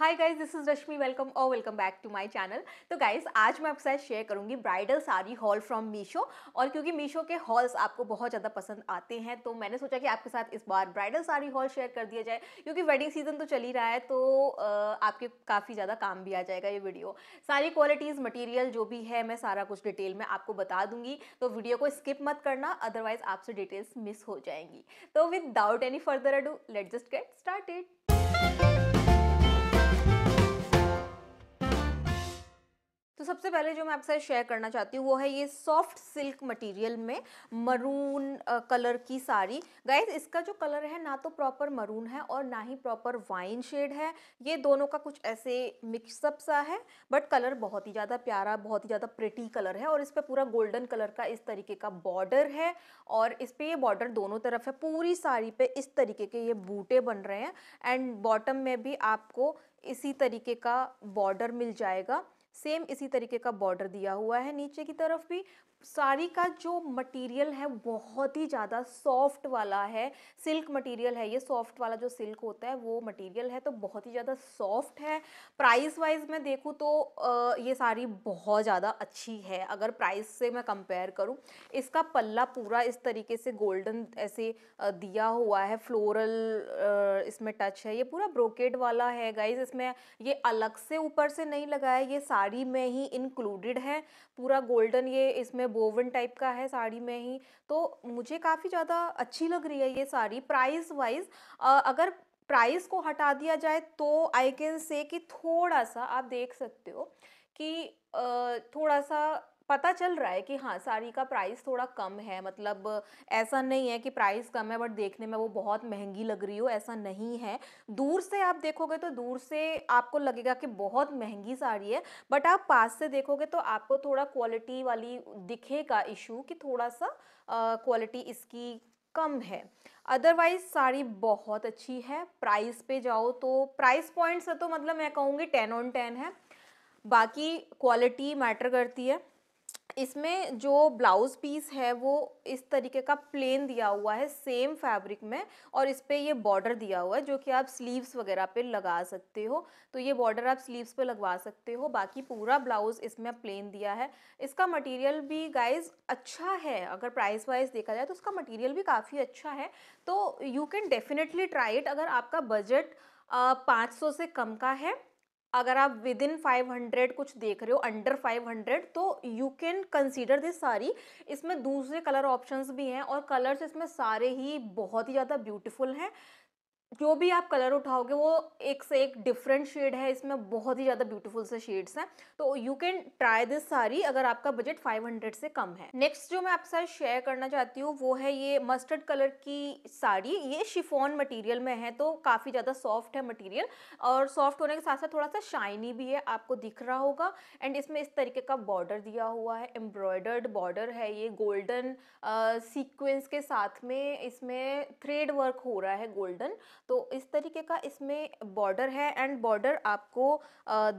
hi guys this is Rashmi welcome और welcome back to my channel तो guys आज मैं आपके साथ शेयर करूंगी bridal sari haul from Meesho और क्योंकि मीशो के हॉल्स आपको बहुत ज़्यादा पसंद आते हैं तो मैंने सोचा कि आपके साथ इस बार ब्राइडल साड़ी हॉल शेयर कर दिया जाए क्योंकि वेडिंग सीजन तो चल ही रहा है तो आपके काफ़ी ज़्यादा काम भी आ जाएगा ये वीडियो सारी क्वालिटीज़ मटीरियल जो भी है मैं सारा कुछ डिटेल में आपको बता दूंगी तो वीडियो को स्किप मत करना अदरवाइज आपसे डिटेल्स मिस हो जाएंगी तो without any further ado let just get it तो सबसे पहले जो मैं आपके साथ शेयर करना चाहती हूँ वो है ये सॉफ्ट सिल्क मटेरियल में मरून कलर की साड़ी गाइस इसका जो कलर है ना तो प्रॉपर मरून है और ना ही प्रॉपर वाइन शेड है ये दोनों का कुछ ऐसे मिक्सअप सा है बट कलर बहुत ही ज़्यादा प्यारा बहुत ही ज़्यादा प्रिटी कलर है और इस पर पूरा गोल्डन कलर का इस तरीके का बॉर्डर है और इस पर ये बॉर्डर दोनों तरफ है पूरी साड़ी पर इस तरीके के ये बूटे बन रहे हैं एंड बॉटम में भी आपको इसी तरीके का बॉर्डर मिल जाएगा सेम इसी तरीके का बॉर्डर दिया हुआ है नीचे की तरफ भी साड़ी का जो मटेरियल है बहुत ही ज़्यादा सॉफ्ट वाला है सिल्क मटेरियल है ये सॉफ्ट वाला जो सिल्क होता है वो मटेरियल है तो बहुत ही ज़्यादा सॉफ्ट है प्राइस वाइज मैं देखूँ तो ये साड़ी बहुत ज़्यादा अच्छी है अगर प्राइस से मैं कंपेयर करूँ इसका पल्ला पूरा इस तरीके से गोल्डन ऐसे दिया हुआ है फ्लोरल इसमें टच है ये पूरा ब्रोकेड वाला है गाइज इसमें ये अलग से ऊपर से नहीं लगाया ये साड़ी में ही इंक्लूडेड है पूरा गोल्डन ये इसमें वोवन मतलब टाइप का है साड़ी में ही तो मुझे काफ़ी ज़्यादा अच्छी लग रही है ये साड़ी प्राइस वाइज अगर प्राइस को हटा दिया जाए तो आई कैन से कि थोड़ा सा आप देख सकते हो कि थोड़ा सा पता चल रहा है कि हाँ साड़ी का प्राइस थोड़ा कम है मतलब ऐसा नहीं है कि प्राइस कम है बट देखने में वो बहुत महंगी लग रही हो ऐसा नहीं है दूर से आप देखोगे तो दूर से आपको लगेगा कि बहुत महंगी साड़ी है बट आप पास से देखोगे तो आपको थोड़ा क्वालिटी वाली दिखेगा इशू कि थोड़ा सा क्वालिटी इसकी कम है अदरवाइज़ साड़ी बहुत अच्छी है प्राइस पे जाओ तो प्राइस पॉइंट से तो मतलब मैं कहूँगी टेन ऑन टेन है बाकी क्वालिटी मैटर करती है इसमें जो ब्लाउज़ पीस है वो इस तरीके का प्लेन दिया हुआ है सेम फैब्रिक में और इस पर ये बॉर्डर दिया हुआ है जो कि आप स्लीव्स वगैरह पे लगा सकते हो तो ये बॉर्डर आप स्लीव्स पे लगवा सकते हो बाकी पूरा ब्लाउज़ इसमें प्लेन दिया है इसका मटेरियल भी गाइज अच्छा है अगर प्राइस वाइज देखा जाए तो उसका मटीरियल भी काफ़ी अच्छा है तो you can definitely try it अगर आपका बजट पाँच से कम का है अगर आप विद इन फाइव हंड्रेड कुछ देख रहे हो अंडर फाइव हंड्रेड तो you can consider this sari इसमें दूसरे कलर ऑप्शंस भी हैं और कलर्स इसमें सारे ही बहुत ही ज़्यादा ब्यूटीफुल हैं जो भी आप कलर उठाओगे वो एक से एक डिफरेंट शेड है इसमें बहुत ही ज़्यादा ब्यूटीफुल से शेड्स हैं तो यू कैन ट्राई दिस सारी अगर आपका बजट 500 से कम है नेक्स्ट जो मैं आपके साथ शेयर करना चाहती हूँ वो है ये मस्टर्ड कलर की साड़ी ये शिफोन मटेरियल में है तो काफ़ी ज़्यादा सॉफ्ट है मटीरियल और सॉफ्ट होने के साथ साथ थोड़ा सा शाइनी भी है आपको दिख रहा होगा एंड इसमें इस तरीके का बॉर्डर दिया हुआ है एम्ब्रॉयडर्ड बॉर्डर है ये गोल्डन सीक्वेंस के साथ में इसमें थ्रेड वर्क हो रहा है गोल्डन तो इस तरीके का इसमें बॉर्डर है एंड बॉर्डर आपको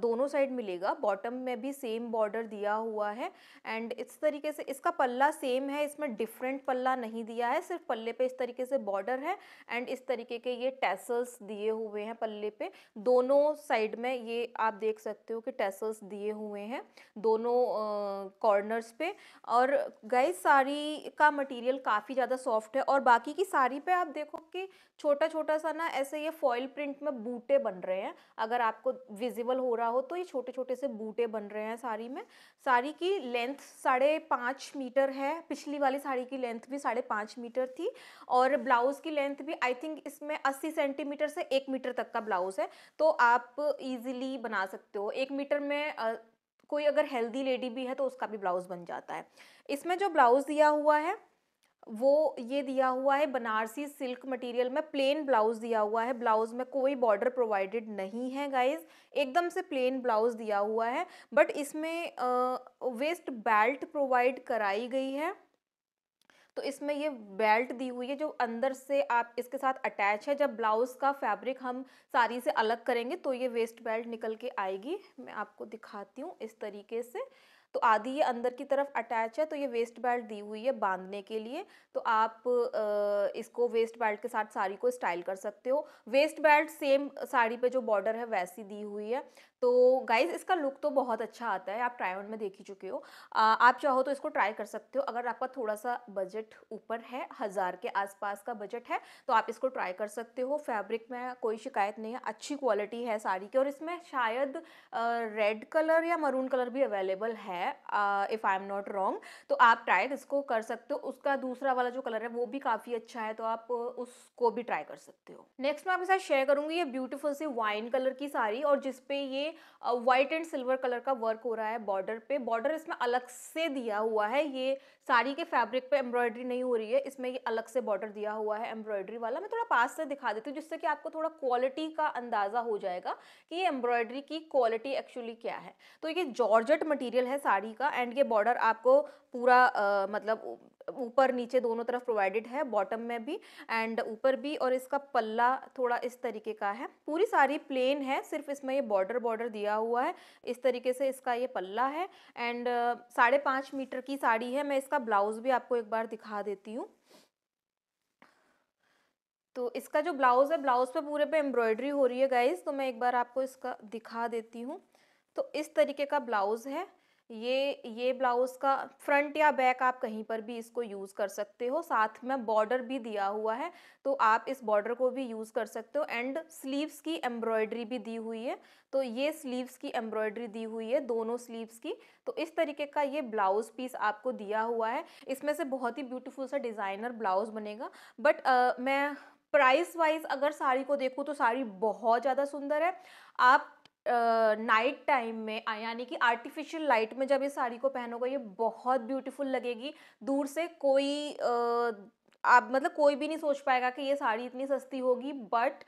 दोनों साइड मिलेगा बॉटम में भी सेम बॉर्डर दिया हुआ है एंड इस तरीके से इसका पल्ला सेम है इसमें डिफरेंट पल्ला नहीं दिया है सिर्फ पल्ले पे इस तरीके से बॉर्डर है एंड इस तरीके के ये टैसल्स दिए हुए हैं पल्ले पे दोनों साइड में ये आप देख सकते हो कि टैसल्स दिए हुए हैं दोनों कॉर्नर्स पे और गई साड़ी का मटेरियल काफ़ी ज़्यादा सॉफ्ट है और बाकी की साड़ी पे आप देखो कि छोटा छोटा सा सा ना ऐसे ये फॉइल प्रिंट में बूटे बन रहे हैं अगर आपको विजिबल हो रहा हो तो ये छोटे छोटे से बूटे बन रहे हैं साड़ी में साड़ी की लेंथ साढ़े पाँच मीटर है पिछली वाली साड़ी की लेंथ भी साढ़े पाँच मीटर थी और ब्लाउज़ की लेंथ भी आई थिंक इसमें अस्सी सेंटीमीटर से एक मीटर तक का ब्लाउज़ है तो आप ईजिली बना सकते हो एक मीटर में कोई अगर हेल्दी लेडी भी है तो उसका भी ब्लाउज़ बन जाता है इसमें जो ब्लाउज़ दिया हुआ है वो ये दिया हुआ है बनारसी सिल्क मटेरियल में प्लेन ब्लाउज दिया हुआ है ब्लाउज में कोई बॉर्डर प्रोवाइडेड नहीं है गाइज एकदम से प्लेन ब्लाउज दिया हुआ है बट इसमें वेस्ट बेल्ट प्रोवाइड कराई गई है तो इसमें ये बेल्ट दी हुई है जो अंदर से आप इसके साथ अटैच है जब ब्लाउज़ का फैब्रिक हम साड़ी से अलग करेंगे तो ये वेस्ट बेल्ट निकल के आएगी मैं आपको दिखाती हूँ इस तरीके से तो आधी ये अंदर की तरफ अटैच है तो ये वेस्ट बेल्ट दी हुई है बांधने के लिए तो आप इसको वेस्ट बेल्ट के साथ साड़ी को स्टाइल कर सकते हो वेस्ट बेल्ट सेम साड़ी पे जो बॉर्डर है वैसी दी हुई है तो गाइज इसका लुक तो बहुत अच्छा आता है आप ट्राई ऑन में देख ही चुके हो आप चाहो तो इसको ट्राई कर सकते हो अगर आपका थोड़ा सा बजट ऊपर है हज़ार के आसपास का बजट है तो आप इसको ट्राई कर सकते हो फैब्रिक में कोई शिकायत नहीं है अच्छी क्वालिटी है साड़ी की और इसमें शायद रेड कलर या मरून कलर भी अवेलेबल है है if I am not wrong तो आप ट्राई इसको कर सकते हो उसका दूसरा वाला जो कलर है वो भी काफ़ी अच्छा है तो आप उसको भी ट्राई कर सकते हो नेक्स्ट मैं आपके साथ शेयर करूँगी ये ब्यूटीफुल सी वाइन कलर की साड़ी और जिसपे ये वाइट एंड सिल्वर कलर का वर्क हो रहा है बॉर्डर पे बॉर्डर इसमें अलग से दिया हुआ है ये साड़ी के फैब्रिक पे एम्ब्रॉयडरी नहीं हो रही है इसमें ये अलग से बॉर्डर दिया हुआ है एम्ब्रॉयडरी वाला मैं थोड़ा पास से दिखा देती हूँ जिससे कि आपको थोड़ा क्वालिटी का अंदाज़ा हो जाएगा कि ये एम्ब्रॉयडरी की क्वालिटी एक्चुअली क्या है तो ये जॉर्जट मटीरियल है साड़ी का एंड ये बॉर्डर आपको पूरा आ, मतलब ऊपर नीचे दोनों तरफ प्रोवाइडेड है बॉटम में भी एंड ऊपर भी और इसका पल्ला थोड़ा इस तरीके का है पूरी साड़ी प्लेन है सिर्फ इसमें ये बॉर्डर बॉर्डर दिया हुआ है इस तरीके से इसका ये पल्ला है एंड साढ़े पाँच मीटर की साड़ी है मैं इसका ब्लाउज़ भी आपको एक बार दिखा देती हूँ तो इसका जो ब्लाउज़ है ब्लाउज़ पे पूरे पे एम्ब्रॉयडरी हो रही है गाइज तो मैं एक बार आपको इसका दिखा देती हूँ तो इस तरीके का ब्लाउज़ है ये ये ब्लाउज़ का फ्रंट या बैक आप कहीं पर भी इसको यूज़ कर सकते हो साथ में बॉर्डर भी दिया हुआ है तो आप इस बॉर्डर को भी यूज़ कर सकते हो एंड स्लीव्स की एम्ब्रॉयडरी भी दी हुई है तो ये स्लीव्स की एम्ब्रॉयडरी दी हुई है दोनों स्लीव्स की तो इस तरीके का ये ब्लाउज़ पीस आपको दिया हुआ है इसमें से बहुत ही ब्यूटीफुल सा डिज़ाइनर ब्लाउज़ बनेगा बट uh, मैं प्राइस वाइज अगर साड़ी को देखूँ तो साड़ी बहुत ज़्यादा सुंदर है आप नाइट टाइम में यानी कि आर्टिफिशियल लाइट में जब ये साड़ी को पहनोगे ये बहुत ब्यूटीफुल लगेगी दूर से कोई uh, आप मतलब कोई भी नहीं सोच पाएगा कि ये साड़ी इतनी सस्ती होगी बट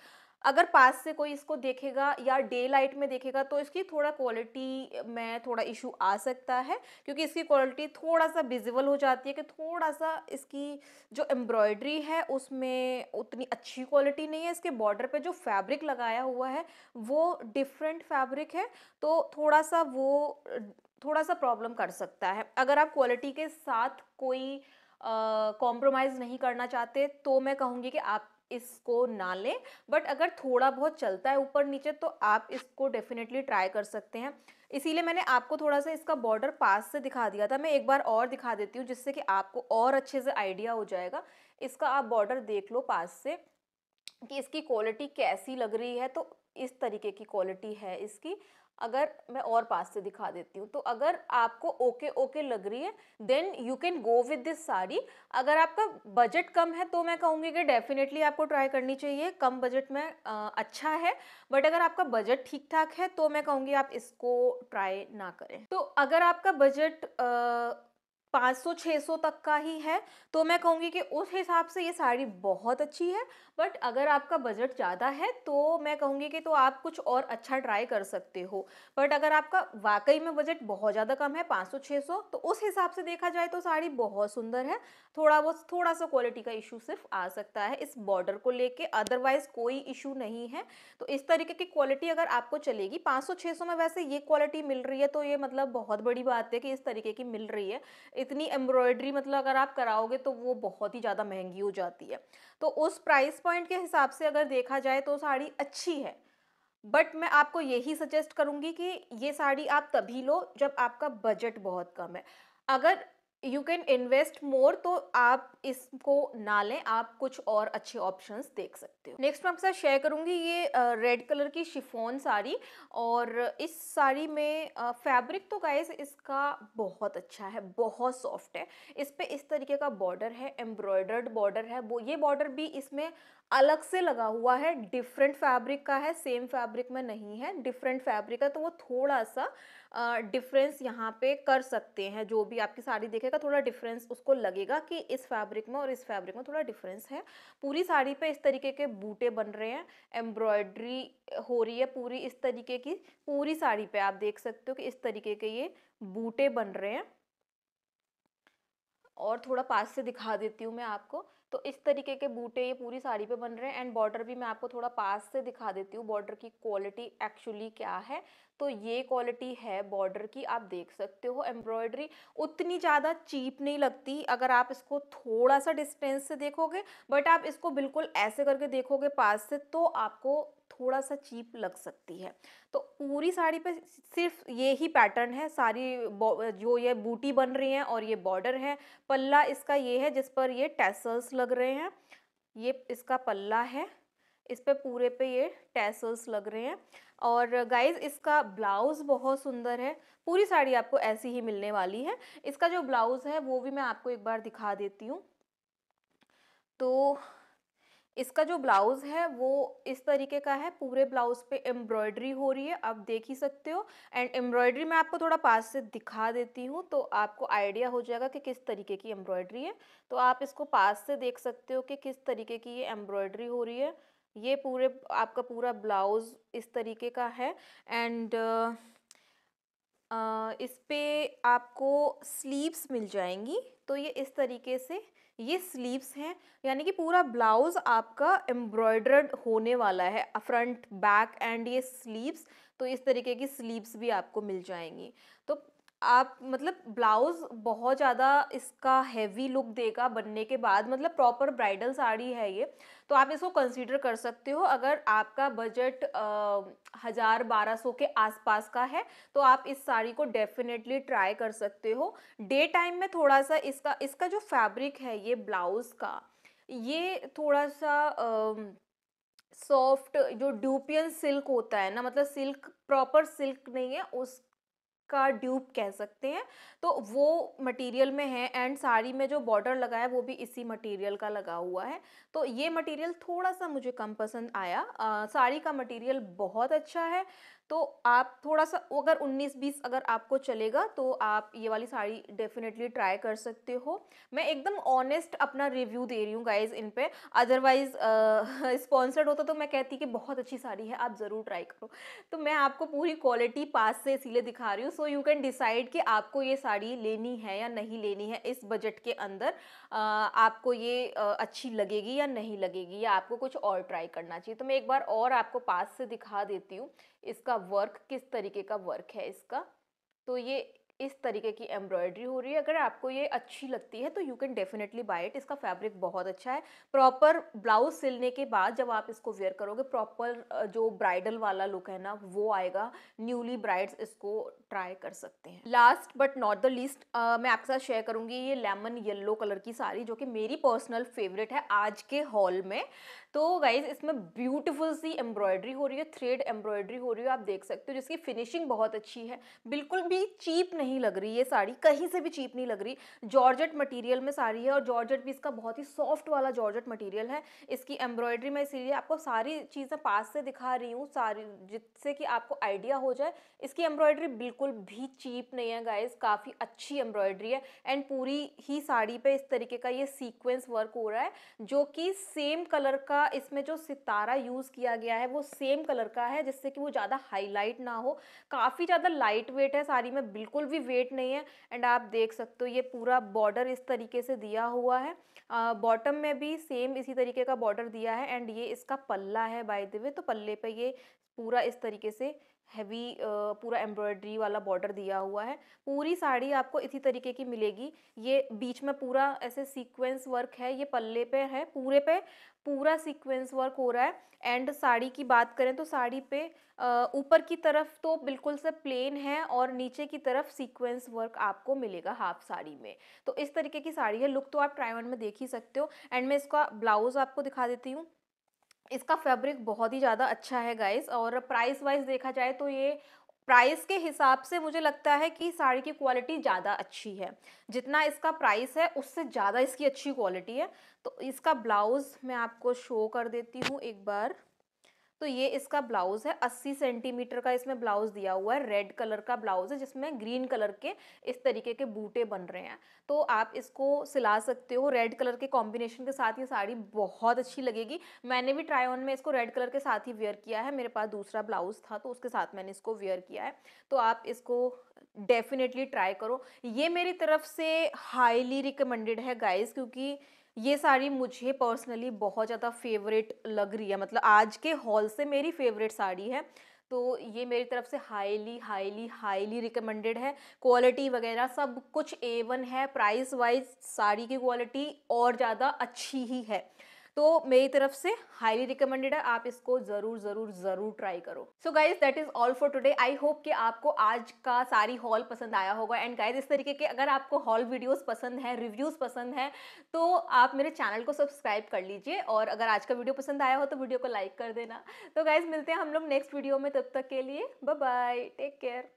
अगर पास से कोई इसको देखेगा या डे लाइट में देखेगा तो इसकी थोड़ा क्वालिटी में थोड़ा इशू आ सकता है क्योंकि इसकी क्वालिटी थोड़ा सा विजिबल हो जाती है कि थोड़ा सा इसकी जो एम्ब्रॉयड्री है उसमें उतनी अच्छी क्वालिटी नहीं है इसके बॉर्डर पे जो फैब्रिक लगाया हुआ है वो डिफरेंट फैब्रिक है तो थोड़ा सा वो थोड़ा सा प्रॉब्लम कर सकता है अगर आप क्वालिटी के साथ कोई कॉम्प्रोमाइज़ नहीं करना चाहते तो मैं कहूँगी कि आप इसको ना लें बट अगर थोड़ा बहुत चलता है ऊपर नीचे तो आप इसको डेफिनेटली ट्राई कर सकते हैं इसीलिए मैंने आपको थोड़ा सा इसका बॉर्डर पास से दिखा दिया था मैं एक बार और दिखा देती हूँ जिससे कि आपको और अच्छे से आइडिया हो जाएगा इसका आप बॉर्डर देख लो पास से कि इसकी क्वालिटी कैसी लग रही है तो इस तरीके की क्वालिटी है इसकी अगर मैं और पास से दिखा देती हूँ तो अगर आपको ओके ओके लग रही है then you can go with this sari अगर आपका बजट कम है तो मैं कहूँगी कि डेफिनेटली आपको ट्राई करनी चाहिए कम बजट में आ, अच्छा है बट अगर आपका बजट ठीक ठाक है तो मैं कहूँगी आप इसको ट्राई ना करें तो अगर आपका बजट 500-600 तक का ही है तो मैं कहूँगी कि उस हिसाब से ये साड़ी बहुत अच्छी है बट अगर आपका बजट ज़्यादा है तो मैं कहूँगी कि तो आप कुछ और अच्छा ट्राई कर सकते हो बट अगर आपका वाकई में बजट बहुत ज़्यादा कम है 500-600 तो उस हिसाब से देखा जाए तो साड़ी बहुत सुंदर है थोड़ा बहुत थोड़ा सा क्वालिटी का इशू सिर्फ आ सकता है इस बॉर्डर को लेके अदरवाइज कोई इशू नहीं है तो इस तरीके की क्वालिटी अगर आपको चलेगी पाँच सौ में वैसे ये क्वालिटी मिल रही है तो ये मतलब बहुत बड़ी बात है कि इस तरीके की मिल रही है इतनी एम्ब्रॉयडरी मतलब अगर आप कराओगे तो वो बहुत ही ज़्यादा महंगी हो जाती है तो उस प्राइस पॉइंट के हिसाब से अगर देखा जाए तो साड़ी अच्छी है बट मैं आपको यही सजेस्ट करूँगी कि ये साड़ी आप तभी लो जब आपका बजट बहुत कम है अगर यू कैन इन्वेस्ट मोर तो आप इसको ना लें आप कुछ और अच्छे ऑप्शंस देख सकते हो नेक्स्ट मैं आपके साथ शेयर करूंगी ये रेड uh, कलर की शिफोन साड़ी और इस साड़ी में फैब्रिक uh, तो गाइस इसका बहुत अच्छा है बहुत सॉफ्ट है इस पर इस तरीके का बॉर्डर है एम्ब्रॉयडर्ड बॉर्डर है वो ये बॉर्डर भी इसमें अलग से लगा हुआ है डिफरेंट फैब्रिक का है सेम फैब्रिक में नहीं है डिफरेंट फैब्रिक है तो वो थोड़ा सा डिफरेंस यहाँ पे कर सकते हैं जो भी आपकी साड़ी देखेगा थोड़ा डिफरेंस उसको लगेगा कि इस फैब्रिक में और इस फैब्रिक में थोड़ा डिफरेंस है पूरी साड़ी पे इस तरीके के बूटे बन रहे हैं एम्ब्रॉयड्री हो रही है पूरी इस तरीके की पूरी साड़ी पे आप देख सकते हो कि इस तरीके के ये बूटे बन रहे हैं और थोड़ा पास से दिखा देती हूँ मैं आपको तो इस तरीके के बूटे ये पूरी साड़ी पे बन रहे हैं एंड बॉर्डर भी मैं आपको थोड़ा पास से दिखा देती हूँ बॉर्डर की क्वालिटी एक्चुअली क्या है तो ये क्वालिटी है बॉर्डर की आप देख सकते हो एम्ब्रॉयडरी उतनी ज़्यादा चीप नहीं लगती अगर आप इसको थोड़ा सा डिस्टेंस से देखोगे बट आप इसको बिल्कुल ऐसे करके देखोगे पास से तो आपको थोड़ा सा चीप लग सकती है तो पूरी साड़ी पे सिर्फ ये ही पैटर्न है सारी जो ये बूटी बन रही है और ये बॉर्डर है पल्ला इसका ये है जिस पर ये टैसल्स लग रहे हैं ये इसका पल्ला है इस पे पूरे पे ये टैसल्स लग रहे हैं और गाइज इसका ब्लाउज़ बहुत सुंदर है पूरी साड़ी आपको ऐसी ही मिलने वाली है इसका जो ब्लाउज़ है वो भी मैं आपको एक बार दिखा देती हूँ तो इसका जो ब्लाउज़ है वो इस तरीके का है पूरे ब्लाउज़ पे एम्ब्रॉयडरी हो रही है आप देख ही सकते हो एंड एम्ब्रॉयडरी मैं आपको थोड़ा पास से दिखा देती हूँ तो आपको आइडिया हो जाएगा कि किस तरीके की एम्ब्रॉयडरी है तो आप इसको पास से देख सकते हो कि किस तरीके की ये एम्ब्रॉयडरी हो रही है ये पूरे आपका पूरा ब्लाउज़ इस तरीके का है एंड इस पर आपको स्लीव्स मिल जाएंगी तो ये इस तरीके से ये स्लीव्स हैं यानी कि पूरा ब्लाउज आपका एम्ब्रॉयड्रड होने वाला है फ्रंट बैक एंड ये स्लीव्स तो इस तरीके की स्लीव्स भी आपको मिल जाएंगी तो आप मतलब ब्लाउज़ बहुत ज़्यादा इसका हैवी लुक देगा बनने के बाद मतलब प्रॉपर ब्राइडल साड़ी है ये तो आप इसको कंसीडर कर सकते हो अगर आपका बजट हज़ार बारह सौ के आसपास का है तो आप इस साड़ी को डेफिनेटली ट्राई कर सकते हो डे टाइम में थोड़ा सा इसका इसका जो फैब्रिक है ये ब्लाउज़ का ये थोड़ा सा आ, सॉफ्ट जो ड्यूपियन सिल्क होता है ना मतलब सिल्क प्रॉपर सिल्क नहीं है उस का ड्यूब कह सकते हैं तो वो मटेरियल में है एंड साड़ी में जो बॉर्डर लगा है वो भी इसी मटेरियल का लगा हुआ है तो ये मटेरियल थोड़ा सा मुझे कम पसंद आया आ, साड़ी का मटेरियल बहुत अच्छा है तो आप थोड़ा सा अगर 19-20 अगर आपको चलेगा तो आप ये वाली साड़ी डेफिनेटली ट्राई कर सकते हो मैं एकदम ऑनेस्ट अपना रिव्यू दे रही हूँ गाइज इन पर अदरवाइज़ स्पॉन्सर्ड होता तो मैं कहती कि बहुत अच्छी साड़ी है आप ज़रूर ट्राई करो तो मैं आपको पूरी क्वालिटी पास से इसीलिए दिखा रही हूँ सो यू कैन डिसाइड कि आपको ये साड़ी लेनी है या नहीं लेनी है इस बजट के अंदर आ, आपको ये अच्छी लगेगी या नहीं लगेगी या आपको कुछ और ट्राई करना चाहिए तो मैं एक बार और आपको पास से दिखा देती हूँ इसका वर्क किस तरीके का वर्क है इसका तो ये इस तरीके की एम्ब्रॉयडरी हो रही है अगर आपको ये अच्छी लगती है तो you can definitely buy it इसका फैब्रिक बहुत अच्छा है प्रॉपर ब्लाउज सिलने के बाद जब आप इसको वेयर करोगे प्रॉपर जो ब्राइडल वाला लुक है ना वो आएगा न्यूली ब्राइड्स इसको ट्राई कर सकते हैं last but not the least मैं आपके साथ शेयर करूंगी ये लेमन येल्लो कलर की साड़ी जो कि मेरी पर्सनल फेवरेट है आज के हॉल में तो गाइज इसमें ब्यूटीफुल सी एम्ब्रॉयडरी हो रही है थ्रेड एम्ब्रॉयडरी हो रही है आप देख सकते हो जिसकी फिनिशिंग बहुत अच्छी है बिल्कुल भी चीप नहीं लग रही ये साड़ी कहीं से भी चीप नहीं लग रही जॉर्जेट मटीरियल में साड़ी है और जॉर्जेट भी इसका बहुत ही सॉफ्ट वाला जॉर्जेट मटीरियल है इसकी एम्ब्रॉयडरी में इसीलिए आपको सारी चीज़ें पास से दिखा रही हूँ सारी जिससे कि आपको आइडिया हो जाए इसकी एम्ब्रॉयडरी बिल्कुल भी चीप नहीं है गाइज काफ़ी अच्छी एम्ब्रॉयडरी है एंड पूरी ही साड़ी पर इस तरीके का ये सीक्वेंस वर्क हो रहा है जो कि सेम कलर का का इसमें जो सितारा यूज़ किया गया है वो सेम कलर का है जिससे कि वो ज़्यादा हाईलाइट ना हो काफ़ी ज़्यादा लाइट वेट है साड़ी में बिल्कुल भी वेट नहीं है एंड आप देख सकते हो ये पूरा बॉर्डर इस तरीके से दिया हुआ है बॉटम में भी सेम इसी तरीके का बॉर्डर दिया है एंड ये इसका पल्ला है बाय दिवे तो पल्ले पर ये पूरा इस तरीके से हैवी पूरा एम्ब्रॉयडरी वाला बॉर्डर दिया हुआ है पूरी साड़ी आपको इसी तरीके की मिलेगी ये बीच में पूरा ऐसे सीक्वेंस वर्क है ये पल्ले पे है पूरे पे पूरा सीक्वेंस वर्क हो रहा है एंड साड़ी की बात करें तो साड़ी पे ऊपर की तरफ तो बिल्कुल से प्लेन है और नीचे की तरफ सीक्वेंस वर्क आपको मिलेगा हाफ साड़ी में तो इस तरीके की साड़ी है लुक तो आप ट्राइवन में देख ही सकते हो एंड मैं इसका ब्लाउज़ आपको दिखा देती हूँ इसका फैब्रिक बहुत ही ज़्यादा अच्छा है गाइस और प्राइस वाइज देखा जाए तो ये प्राइस के हिसाब से मुझे लगता है कि साड़ी की क्वालिटी ज़्यादा अच्छी है जितना इसका प्राइस है उससे ज़्यादा इसकी अच्छी क्वालिटी है तो इसका ब्लाउज़ मैं आपको शो कर देती हूँ एक बार तो ये इसका ब्लाउज है 80 सेंटीमीटर का इसमें ब्लाउज दिया हुआ है रेड कलर का ब्लाउज है जिसमें ग्रीन कलर के इस तरीके के बूटे बन रहे हैं तो आप इसको सिला सकते हो रेड कलर के कॉम्बिनेशन के साथ ये साड़ी बहुत अच्छी लगेगी मैंने भी ट्राई ऑन में इसको रेड कलर के साथ ही वेयर किया है मेरे पास दूसरा ब्लाउज था तो उसके साथ मैंने इसको वेयर किया है तो आप इसको डेफिनेटली ट्राई करो ये मेरी तरफ से हाईली रिकमेंडेड है गाइज क्योंकि ये साड़ी मुझे पर्सनली बहुत ज़्यादा फेवरेट लग रही है मतलब आज के हॉल से मेरी फेवरेट साड़ी है तो ये मेरी तरफ से हाईली हाईली हाईली रिकमेंडेड है क्वालिटी वगैरह सब कुछ ए वन है प्राइस वाइज साड़ी की क्वालिटी और ज़्यादा अच्छी ही है तो मेरी तरफ से हाईली रिकमेंडेड है आप इसको ज़रूर ज़रूर ज़रूर ट्राई करो so guys that is all for today I hope कि आपको आज का सारी हॉल पसंद आया होगा एंड गाइज इस तरीके के अगर आपको हॉल वीडियोज़ पसंद हैं रिव्यूज़ पसंद हैं तो आप मेरे चैनल को सब्सक्राइब कर लीजिए और अगर आज का वीडियो पसंद आया हो तो वीडियो को लाइक कर देना तो गाइज मिलते हैं हम लोग नेक्स्ट वीडियो में तब तक के लिए बाय टेक केयर